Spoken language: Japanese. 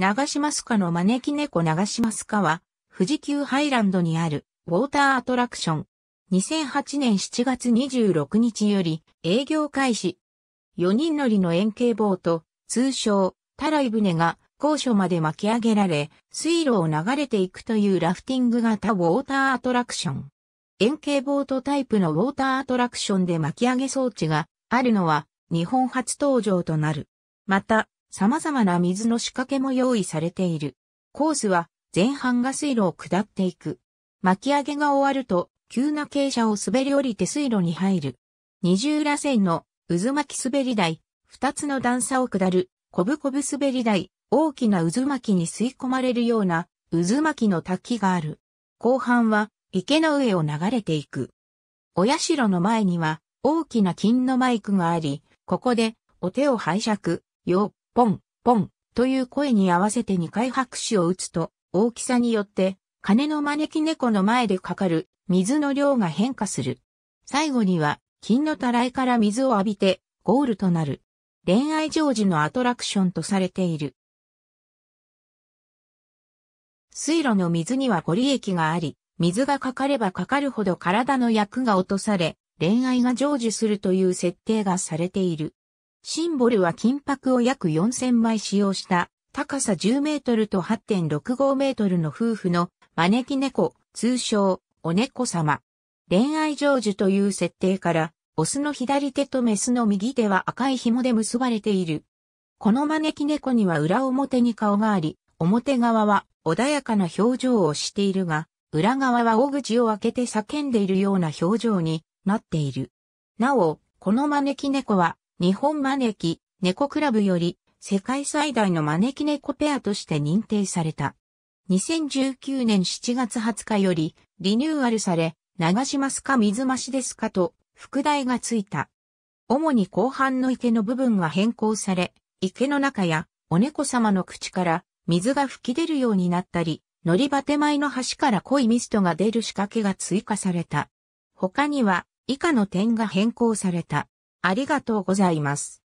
長島スカの招き猫長島スカは、富士急ハイランドにあるウォーターアトラクション。2008年7月26日より営業開始。4人乗りの円形ボート、通称、タライ船が高所まで巻き上げられ、水路を流れていくというラフティング型ウォーターアトラクション。円形ボートタイプのウォーターアトラクションで巻き上げ装置があるのは日本初登場となる。また、様々な水の仕掛けも用意されている。コースは前半が水路を下っていく。巻き上げが終わると、急な傾斜を滑り降りて水路に入る。二重ら旋の渦巻き滑り台、二つの段差を下る、こぶこぶ滑り台、大きな渦巻きに吸い込まれるような渦巻きの滝がある。後半は池の上を流れていく。お社の前には大きな金のマイクがあり、ここでお手を拝借、よ、ポン、ポン、という声に合わせて2回拍手を打つと、大きさによって、鐘の招き猫の前でかかる水の量が変化する。最後には、金のたらいから水を浴びて、ゴールとなる。恋愛成就のアトラクションとされている。水路の水にはご利益があり、水がかかればかかるほど体の役が落とされ、恋愛が成就するという設定がされている。シンボルは金箔を約4000枚使用した高さ10メートルと8.65メートルの夫婦の招き猫、通称、お猫様。恋愛成就という設定から、オスの左手とメスの右手は赤い紐で結ばれている。この招き猫には裏表に顔があり、表側は穏やかな表情をしているが、裏側は大口を開けて叫んでいるような表情になっている。なお、この招き猫は日本招き猫クラブより世界最大の招き猫ペアとして認定された。2019年7月20日よりリニューアルされ、流しますか水増しですかと副題がついた。主に後半の池の部分が変更され、池の中やお猫様の口から水が吹き出るようになったり、乗り場手前の端から濃いミストが出る仕掛けが追加された。他には以下の点が変更された。ありがとうございます。